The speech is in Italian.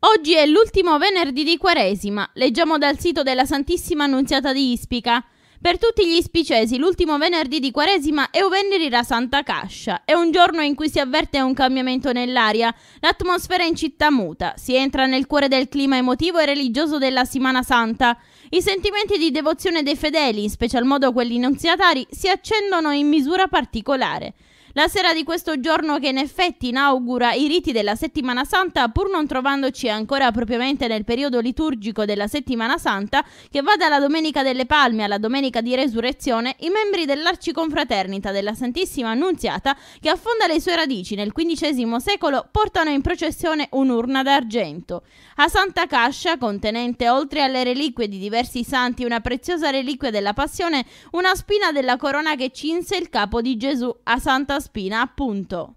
Oggi è l'ultimo venerdì di Quaresima. Leggiamo dal sito della Santissima Annunziata di Ispica. Per tutti gli spicesi l'ultimo venerdì di Quaresima è un venerdì la Santa Cascia. È un giorno in cui si avverte un cambiamento nell'aria. L'atmosfera in città muta, si entra nel cuore del clima emotivo e religioso della Simana Santa. I sentimenti di devozione dei fedeli, in special modo quelli nunziatari, si accendono in misura particolare. La sera di questo giorno che in effetti inaugura i riti della settimana santa, pur non trovandoci ancora propriamente nel periodo liturgico della settimana santa, che va dalla domenica delle palme alla domenica domenica di resurrezione i membri dell'Arciconfraternita della Santissima Annunziata, che affonda le sue radici nel XV secolo, portano in processione un'urna d'argento. A Santa Cascia, contenente oltre alle reliquie di diversi santi una preziosa reliquia della Passione, una spina della corona che cinse il capo di Gesù a Santa Spina, appunto.